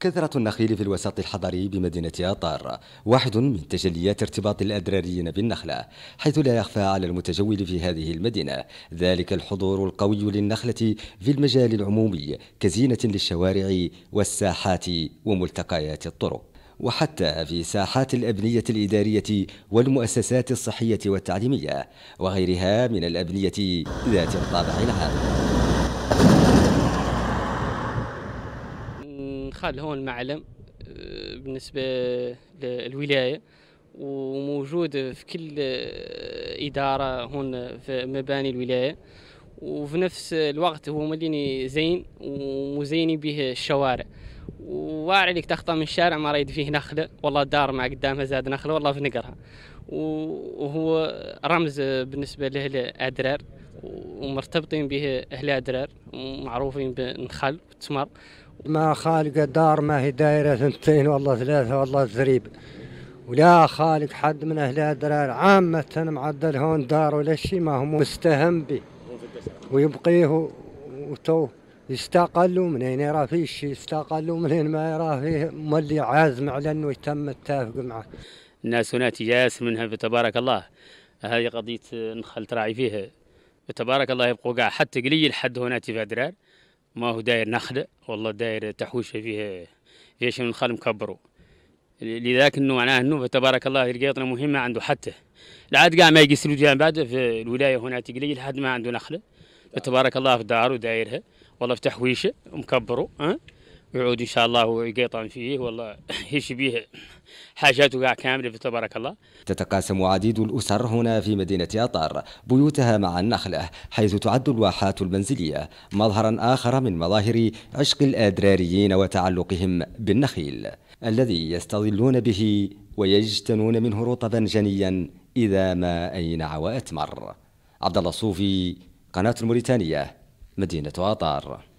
كثرة النخيل في الوسط الحضري بمدينة أطار واحد من تجليات ارتباط الأدراريين بالنخلة حيث لا يخفى على المتجول في هذه المدينة ذلك الحضور القوي للنخلة في المجال العمومي كزينة للشوارع والساحات وملتقيات الطرق وحتى في ساحات الأبنية الإدارية والمؤسسات الصحية والتعليمية وغيرها من الأبنية ذات الطابع العام ادخال هون المعلم آه، بالنسبه للولايه وموجود في كل اداره هون في مباني الولايه وفي نفس الوقت هو مليني زين ومزين به الشوارع وواعر عليك تخطى من الشارع ما رايد فيه نخله والله الدار مع قدامها زاد نخله والله في نقرها وهو رمز بالنسبه له ادرار ومرتبطين به أهل أدرار ومعروفين بالنخل والتمر ما خالق دار ما هي دايرة ثنتين والله ثلاثة والله زريب ولا خالق حد من أهل أدرار عامة معدل هون دار ولا شيء ما هو مستهم به ويبقيه وتو يستقلوا منين يرى فيه شيء يستقلوا منين ما يرى فيه ملي عازم على انه يتم التافق معه الناس هنا تجاس منها فتبارك الله هذه قضيه نخل تراعي فيها تبارك الله يبقوا قاع حتى قليل حد هنا في ادرار ما هو داير نخلة والله داير تحويشه فيه فيه من الخال مكبرو لذاك انه معناه انه تبارك الله لقيتنا مهمه عنده حتى العاد قاع ما يقسلوا جان بعد في الولايه هنا تقليل حد ما عنده نخله تبارك الله في داره ودايرها والله في تحويشه مكبروا أه؟ يعود ان شاء الله ويقيطن فيه والله يشبيه حاجاته كامله تبارك الله. تتقاسم عديد الاسر هنا في مدينه اطار بيوتها مع النخله حيث تعد الواحات المنزليه مظهرا اخر من مظاهر عشق الادراريين وتعلقهم بالنخيل الذي يستظلون به ويجتنون منه رطبا جنيا اذا ما اينع واتمر. عبد الله الصوفي قناه الموريتانيه مدينه اطار.